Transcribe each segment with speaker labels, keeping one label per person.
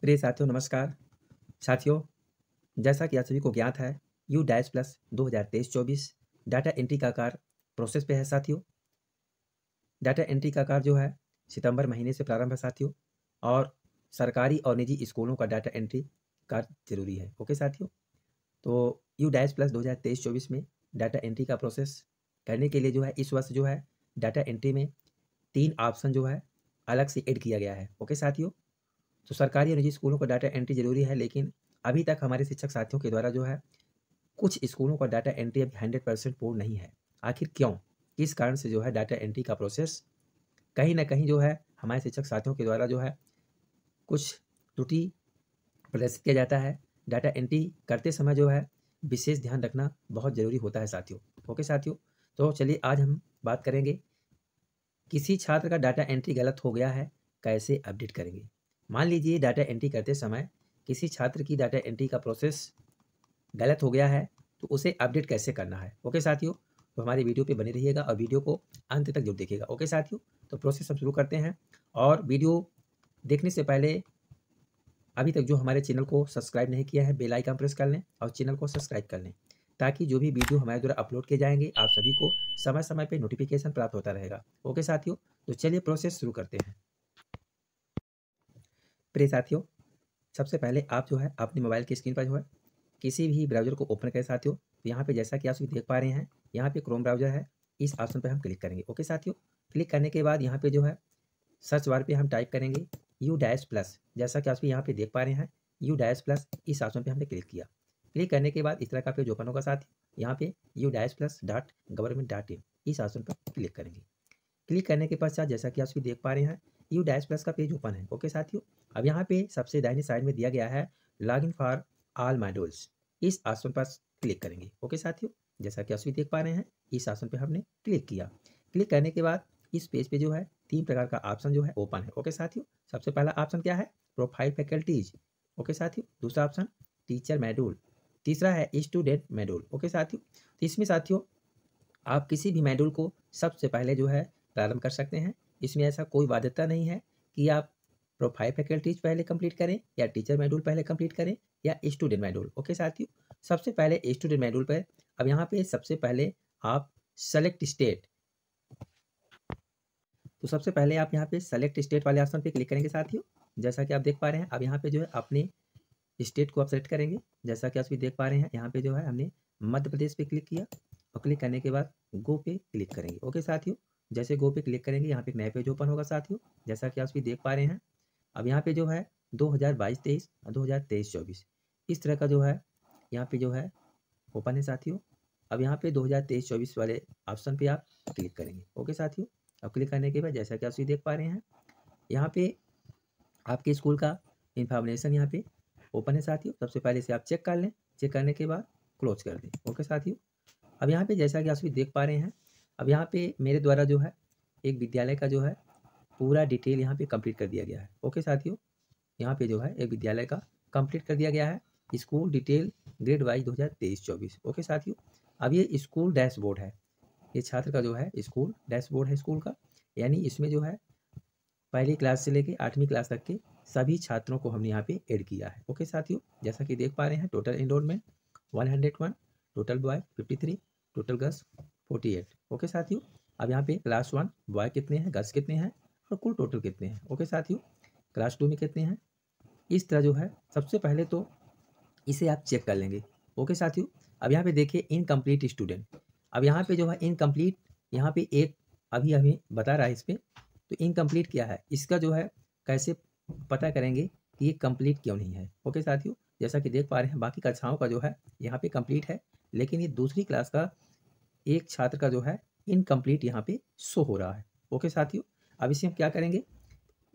Speaker 1: प्रिय साथियों नमस्कार साथियों जैसा कि आप सभी को ज्ञात है यू डैश प्लस दो हज़ार तेईस चौबीस डाटा एंट्री का कार्य प्रोसेस पे है साथियों डाटा एंट्री का कार्य जो है सितंबर महीने से प्रारंभ है साथियों और सरकारी और निजी स्कूलों का डाटा एंट्री कार्य जरूरी है ओके साथियों तो यू डैश प्लस दो हज़ार तेईस चौबीस में डाटा एंट्री का प्रोसेस करने के लिए जो है इस वर्ष जो है डाटा एंट्री में तीन ऑप्शन जो है अलग से एड किया गया है ओके साथियों तो सरकारी और निजी स्कूलों का डाटा एंट्री जरूरी है लेकिन अभी तक हमारे शिक्षक साथियों के द्वारा जो है कुछ स्कूलों का डाटा एंट्री अभी हंड्रेड परसेंट पूर्ण नहीं है आखिर क्यों किस कारण से जो है डाटा एंट्री का प्रोसेस कहीं ना कहीं जो है हमारे शिक्षक साथियों के द्वारा जो है कुछ त्रुटि प्रदर्शित किया जाता है डाटा एंट्री करते समय जो है विशेष ध्यान रखना बहुत ज़रूरी होता है साथियों ओके साथियों तो चलिए आज हम बात करेंगे किसी छात्र का डाटा एंट्री गलत हो गया है कैसे अपडेट करेंगे मान लीजिए डाटा एंट्री करते समय किसी छात्र की डाटा एंट्री का प्रोसेस गलत हो गया है तो उसे अपडेट कैसे करना है ओके साथियों तो हमारी वीडियो पे बने रहिएगा और वीडियो को अंत तक जरूर देखिएगा ओके साथियों तो प्रोसेस हम शुरू करते हैं और वीडियो देखने से पहले अभी तक जो हमारे चैनल को सब्सक्राइब नहीं किया है बेल आइकन प्रेस कर लें और चैनल को सब्सक्राइब कर लें ताकि जो भी वीडियो हमारे द्वारा अपलोड किए जाएंगे आप सभी को समय समय पर नोटिफिकेशन प्राप्त होता रहेगा ओके साथियों तो चलिए प्रोसेस शुरू करते हैं प्रिय साथियों सबसे पहले आप जो है अपने मोबाइल की स्क्रीन पर जो है किसी भी ब्राउजर को ओपन करें साथियों तो यहाँ पे जैसा कि आप सभी देख पा रहे हैं यहाँ पे क्रोम ब्राउजर है इस ऑप्शन पर हम क्लिक करेंगे ओके साथियों क्लिक करने के बाद यहाँ पे जो है सर्च बार पे हम टाइप करेंगे यू डैश प्लस जैसा कि आप सभी यहाँ पे देख पा रहे हैं यू डैश प्लस इस ऑप्शन पर हमने क्लिक किया क्लिक करने के बाद इस तरह का पेज ओपन होगा साथ यहाँ पे U dash plus dot government dot in इस ऑप्शन पर क्लिक करेंगे क्लिक करने के पश्चात जैसा कि आप सभी देख पा रहे हैं यू डैश प्लस का पेज ओपन है ओके साथियों अब यहाँ पे सबसे दाहिने साइड में दिया गया है log in for all modules इस आसन पर क्लिक करेंगे ओके साथियों जैसा कि आप सभी देख पा रहे हैं इस आसन पर हमने क्लिक किया क्लिक करने के बाद इस पेज पे जो है तीन प्रकार का ऑप्शन जो है ओपन है ओके साथियों सबसे पहला ऑप्शन क्या है प्रोफाइल फैकल्टीज ओके साथियों दूसरा ऑप्शन टीचर मेडूल तीसरा है स्टूडेंट मेडूल ओके साथियों इसमें साथियों आप किसी भी मेडूल को सबसे पहले जो है प्रारंभ कर सकते हैं इसमें ऐसा कोई बाध्यता नहीं है कि आप प्रोफाइल फैकल्टीज पहले कंप्लीट करें या टीचर मेडूल पहले कंप्लीट करें या स्टूडेंट मेडूल ओके साथियों सबसे पहले स्टूडेंट मेडूल पर अब यहाँ पे सबसे पहले आप सेलेक्ट स्टेट तो सबसे पहले आप यहाँ पे सेलेक्ट स्टेट वाले ऑप्शन पे क्लिक करेंगे साथियों जैसा कि आप देख पा रहे हैं अब यहाँ पे जो है अपने स्टेट को आप सेलेक्ट करेंगे जैसा कि आप देख पा रहे हैं यहाँ पे जो है हमने मध्य प्रदेश पे क्लिक किया और क्लिक करने के बाद गो पे क्लिक करेंगे ओके साथियों जैसे गो पे क्लिक करेंगे यहाँ पे नए पेज ओपन होगा साथियों जैसा कि आप देख पा रहे हैं अब यहाँ पे जो है दो हज़ार बाईस तेईस और दो हज़ार तेईस चौबीस इस तरह का जो है यहाँ पे जो है ओपन है साथियों अब यहाँ पे दो हज़ार तेईस चौबीस वाले ऑप्शन पे आप क्लिक करेंगे ओके साथियों अब क्लिक करने के बाद जैसा कि आप सभी देख पा रहे हैं यहाँ पे आपके स्कूल का इन्फॉर्मेशन यहाँ पे ओपन है साथियों सबसे पहले इसे आप चेक कर लें चेक करने के बाद क्लोज कर दें ओके साथियों अब यहाँ पे जैसा कि आप सभी देख पा रहे हैं अब यहाँ पे मेरे द्वारा जो है एक विद्यालय का जो है पूरा डिटेल यहाँ पे कंप्लीट कर दिया गया है ओके साथियों यहाँ पे जो है एक विद्यालय का कंप्लीट कर दिया गया है स्कूल डिटेल ग्रेड वाइज दो हज़ार तेईस चौबीस ओके साथियों अब ये स्कूल डैशबोर्ड है ये छात्र का जो है स्कूल डैशबोर्ड है स्कूल का यानी इसमें जो है पहली क्लास से लेके आठवीं क्लास तक के सभी छात्रों को हमने यहाँ पे ऐड किया है ओके साथियों जैसा कि देख पा रहे हैं total enrolment one hundred one total boy fifty three total girls forty eight okay साथियों अब यहाँ पे क्लास वन बॉय कितने हैं गर्ल्स कितने हैं और कुल टोटल कितने हैं ओके साथियों क्लास टू में कितने हैं इस तरह जो है सबसे पहले तो इसे आप चेक कर लेंगे ओके साथियों अब यहाँ पे देखिए इनकम्प्लीट स्टूडेंट अब यहाँ पे जो है इनकम्प्लीट यहाँ पे एक अभी अभी बता रहा है इस पर तो इनकम्प्लीट क्या है इसका जो है कैसे पता करेंगे कि ये कम्प्लीट क्यों नहीं है ओके साथियों जैसा कि देख पा रहे हैं बाकी कक्षाओं का जो है यहाँ पे कम्प्लीट है लेकिन ये दूसरी क्लास का एक छात्र का जो है इनकम्प्लीट यहाँ पे शो हो रहा है ओके साथियों अब इसे हम क्या करेंगे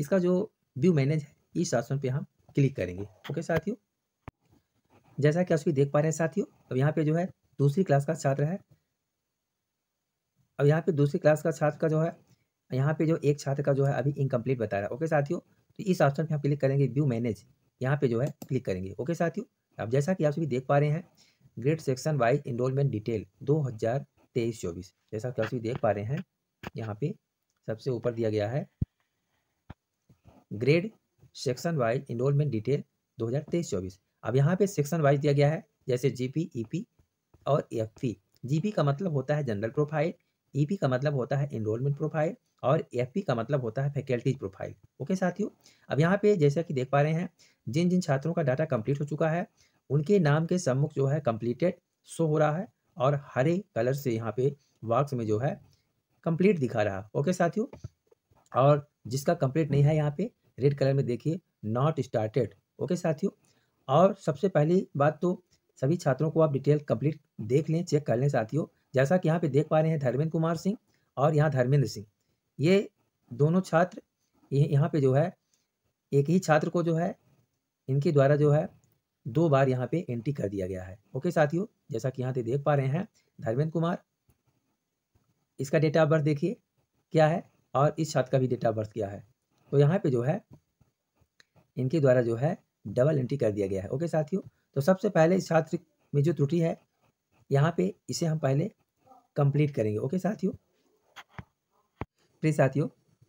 Speaker 1: इसका जो व्यू मैनेज है इस ऑप्शन पे हम क्लिक करेंगे ओके साथियों जैसा कि आप सभी देख पा रहे हैं साथियों अब यहाँ पे जो है दूसरी क्लास का छात्र है अब यहाँ पे दूसरी क्लास का छात्र का जो है यहाँ पे जो एक छात्र का जो है अभी इनकम्प्लीट बता रहा है ओके साथियों तो इस ऑप्शन पे हम क्लिक करेंगे व्यू मैनेज यहाँ पे जो है क्लिक करेंगे ओके साथियों अब जैसा कि आप सभी देख पा रहे हैं grade section wise enrolment detail दो हज़ार जैसा कि आप सभी देख पा रहे हैं यहाँ पे सबसे ऊपर दिया गया है grade section wise enrolment detail 2023-24 अब यहाँ पे सेक्शन वाइज दिया गया है जैसे जीपी ईपी और एफ जीपी का मतलब होता है जनरल प्रोफाइल ईपी का मतलब होता है इनरोलमेंट प्रोफाइल और एफ का मतलब होता है फैकल्टीज प्रोफाइल ओके साथियों अब यहाँ पे जैसा कि देख पा रहे हैं जिन जिन छात्रों का डाटा कंप्लीट हो चुका है उनके नाम के सम्मुख जो है कंप्लीटेड शो हो रहा है और हरे कलर से यहाँ पे वर्क्स में जो है कंप्लीट दिखा रहा ओके साथियों और जिसका कंप्लीट नहीं है यहाँ पे रेड कलर में देखिए नॉट स्टार्टेड ओके साथियों और सबसे पहली बात तो सभी छात्रों को आप डिटेल कंप्लीट देख लें चेक कर लें साथियों जैसा कि यहाँ पे देख पा रहे हैं धर्मेंद्र कुमार सिंह और यहाँ धर्मेंद्र सिंह ये दोनों छात्र यहाँ पे जो है एक ही छात्र को जो है इनके द्वारा जो है दो बार यहाँ पे एंट्री कर दिया गया है ओके साथियों जैसा कि यहाँ पे देख पा रहे हैं धर्मेंद्र कुमार इसका डेट ऑफ बर्थ देखिए क्या है और इस छात्र का भी डेट ऑफ बर्थ क्या है तो यहाँ पे जो है इनके द्वारा जो है डबल एंट्री कर दिया गया है ओके साथियों तो सबसे पहले इस छात्र में जो त्रुटि है यहाँ पे इसे हम पहले कंप्लीट करेंगे ओके साथियों प्लीज साथियों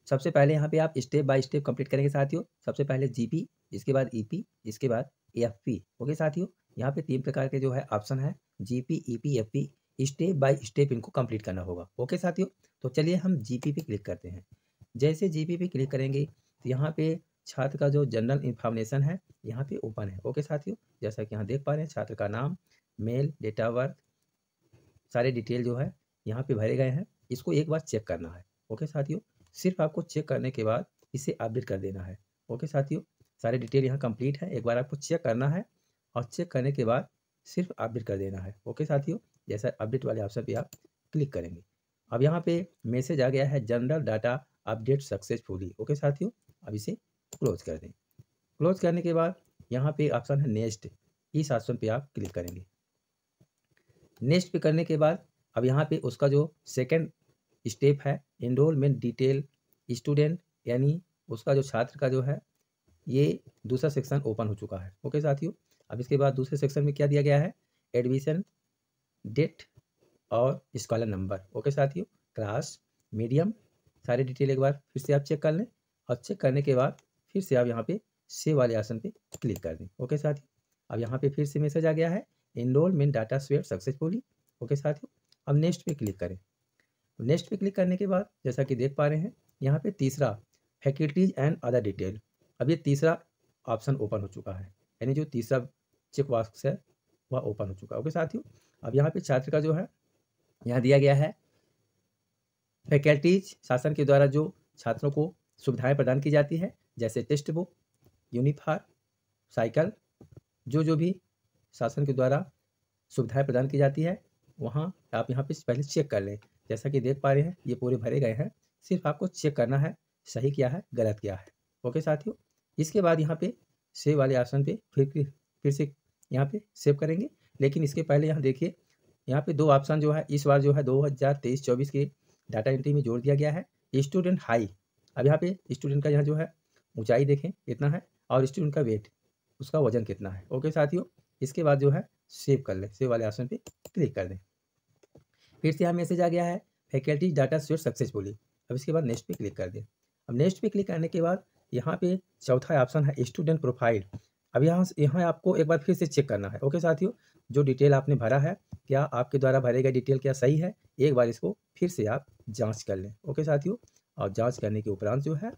Speaker 1: सबसे पहले यहाँ पे आप स्टेप बाय स्टेप कंप्लीट करेंगे साथियों सबसे पहले जीपी इसके बाद ईपी e इसके बाद एफपी ओके साथियों यहाँ पे तीन प्रकार के जो है ऑप्शन है GP EP FP step by step इनको कंप्लीट करना होगा ओके साथियों तो चलिए हम जीपी पे क्लिक करते हैं जैसे जीपी पे क्लिक करेंगे तो यहाँ पे छात्र का जो जनरल इन्फॉर्मेशन है यहाँ पे ओपन है ओके साथियों जैसा कि यहाँ देख पा रहे हैं छात्र का नाम मेल डेट ऑफ बर्थ सारे डिटेल जो है यहाँ पे भरे गए हैं इसको एक बार चेक करना है ओके साथियों सिर्फ आपको चेक करने के बाद इसे अपडेट कर देना है ओके साथियों सारे डिटेल यहाँ कंप्लीट है एक बार आपको चेक करना है और चेक करने के बाद सिर्फ अपडेट कर देना है ओके साथियों जैसा अपडेट वाले ऑप्शन पे आप क्लिक करेंगे अब यहाँ पे मैसेज आ गया है general data update successfully okay साथियों अब इसे क्लोज कर दें क्लोज करने के बाद यहाँ पे ऑप्शन है नेक्स्ट इस ऑप्शन पे आप क्लिक करेंगे नेक्स्ट पे करने के बाद अब यहाँ पे उसका जो सेकंड स्टेप है इनरोलमेंट डिटेल स्टूडेंट यानी उसका जो छात्र का जो है ये दूसरा सेक्शन ओपन हो चुका है ओके साथियों अब इसके बाद दूसरे सेक्शन में क्या दिया गया है एडमिशन डेट और स्कॉलर नंबर ओके साथियों क्लास मीडियम सारी डिटेल एक बार फिर से आप चेक कर लें और चेक करने के बाद फिर से आप यहाँ पे सेव वाले आसन पे क्लिक कर दें ओके साथियों अब यहाँ पे फिर से मैसेज आ गया है इनरोलमेंट डाटा स्वेप सक्सेसफुली ओके साथियों अब नेक्स्ट पे क्लिक करें नेक्स्ट पे क्लिक करने के बाद जैसा कि देख पा रहे हैं यहाँ पे तीसरा फैकल्टीज एंड अदर डिटेल अब ये तीसरा ऑप्शन ओपन हो चुका है यानी जो तीसरा चेक बॉक्स है वह ओपन हो चुका है ओके साथियों अब यहाँ पे छात्र का जो है यहाँ दिया गया है फैकल्टीज शासन के द्वारा जो छात्रों को सुविधाएं प्रदान की जाती है जैसे टेक्स्ट बुक यूनिफार्म साइकिल जो जो भी शासन के द्वारा सुविधाएं प्रदान की जाती है वहाँ आप यहाँ पे पहले चेक कर लें जैसा कि देख पा रहे हैं ये पूरे भरे गए हैं सिर्फ आपको चेक करना है सही क्या है गलत क्या है ओके साथियों इसके बाद यहाँ पे सेव वाले ऑप्शन पे फिर फिर से यहाँ पे सेव करेंगे लेकिन इसके पहले यहाँ देखिए यहाँ पे दो ऑप्शन जो है इस बार जो है दो हज़ार तेईस चौबीस के डाटा एंट्री में जोड़ दिया गया है स्टूडेंट हाई अब यहाँ पे स्टूडेंट का यहाँ जो है ऊंचाई देखें कितना है और स्टूडेंट का वेट उसका वजन कितना है ओके साथियों इसके बाद जो है सेव कर लें सेव वाले ऑप्शन पे क्लिक कर दें फिर से यहाँ मैसेज आ गया है फैकल्टी डाटा सेट सक्सेसफुली अब इसके बाद नेक्स्ट पे क्लिक कर दें अब नेक्स्ट पे क्लिक करने के बाद यहाँ पे चौथा ऑप्शन है स्टूडेंट प्रोफाइल अब यहाँ यहाँ आपको एक बार फिर से चेक करना है ओके साथियों जो डिटेल आपने भरा है क्या आपके द्वारा भरे गए डिटेल क्या सही है एक बार इसको फिर से आप जाँच कर लें ओके साथियों और जाँच करने के उपरांत जो है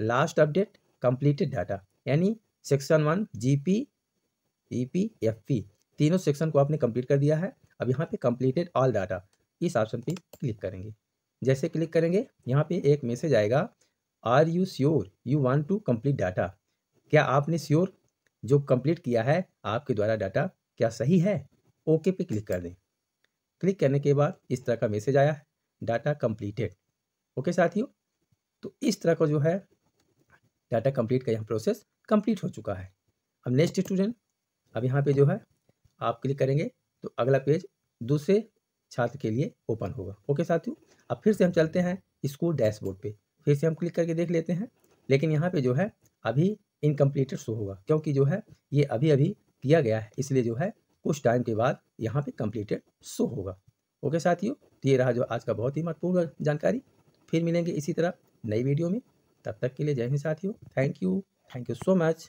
Speaker 1: लास्ट अपडेट कंप्लीटेड डाटा यानी section one G P E P F P तीनों सेक्शन को आपने कंप्लीट कर दिया है अब यहाँ पे कंप्लीटेड ऑल डाटा इस ऑप्शन पे क्लिक करेंगे जैसे क्लिक करेंगे यहाँ पे एक मैसेज आएगा are you sure you want to complete data क्या आपने श्योर जो कंप्लीट किया है आपके द्वारा डाटा क्या सही है ओके पे क्लिक कर दें क्लिक करने के बाद इस तरह का मैसेज आया है डाटा कंप्लीटेड ओके साथियों तो इस तरह का जो है डाटा कंप्लीट का यहाँ प्रोसेस कंप्लीट हो चुका है अब नेक्स्ट स्टूडेंट अब यहाँ पे जो है आप क्लिक करेंगे तो अगला पेज दूसरे छात्र के लिए ओपन होगा ओके साथियों अब फिर से हम चलते हैं स्कूल डैशबोर्ड पे फिर से हम क्लिक करके देख लेते हैं लेकिन यहाँ पे जो है अभी इनकम्प्लीटेड शो होगा क्योंकि जो है ये अभी अभी किया गया है इसलिए जो है कुछ टाइम के बाद यहाँ पे कम्प्लीटेड शो होगा ओके साथियों तो ये रहा जो आज का बहुत ही महत्वपूर्ण जानकारी फिर मिलेंगे इसी तरह नई वीडियो में तब तक के लिए जय हिंद साथियों thank you thank you so much